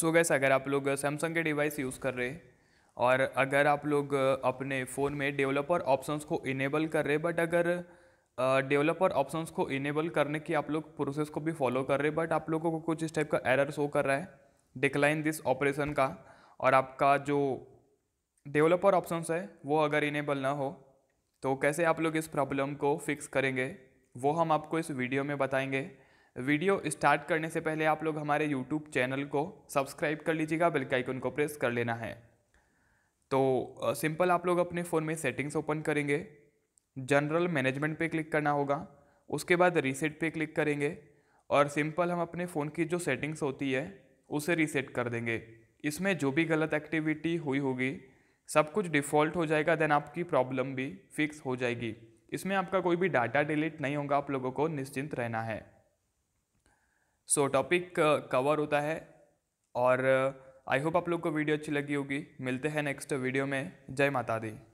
सो gas अगर आप लोग सैमसंग के डिवाइस यूज़ कर रहे और अगर आप लोग अपने फ़ोन में डेवलपर ऑप्शंस को इनेबल कर रहे बट अगर डेवलपर ऑप्शंस को इनेबल करने की आप लोग प्रोसेस को भी फॉलो कर रहे बट आप लोगों को कुछ इस टाइप का एरर शो कर रहा है डिक्लाइन दिस ऑपरेशन का और आपका जो डेवलपर ऑप्शंस है वो अगर इनेबल ना हो तो कैसे आप लोग इस प्रॉब्लम को फिक्स करेंगे वो हम आपको इस वीडियो में बताएंगे वीडियो स्टार्ट करने से पहले आप लोग हमारे यूट्यूब चैनल को सब्सक्राइब कर लीजिएगा बेल का आइकन को प्रेस कर लेना है तो सिंपल आप लोग अपने फ़ोन में सेटिंग्स ओपन करेंगे जनरल मैनेजमेंट पे क्लिक करना होगा उसके बाद रीसेट पे क्लिक करेंगे और सिंपल हम अपने फ़ोन की जो सेटिंग्स होती है उसे रीसेट कर देंगे इसमें जो भी गलत एक्टिविटी हुई होगी सब कुछ डिफ़ॉल्ट हो जाएगा देन आपकी प्रॉब्लम भी फिक्स हो जाएगी इसमें आपका कोई भी डाटा डिलीट नहीं होगा आप लोगों को निश्चिंत रहना है so so, topic cover uh, होता है और आई uh, होप आप लोग को वीडियो अच्छी लगी होगी मिलते हैं नेक्स्ट वीडियो में जय माता दी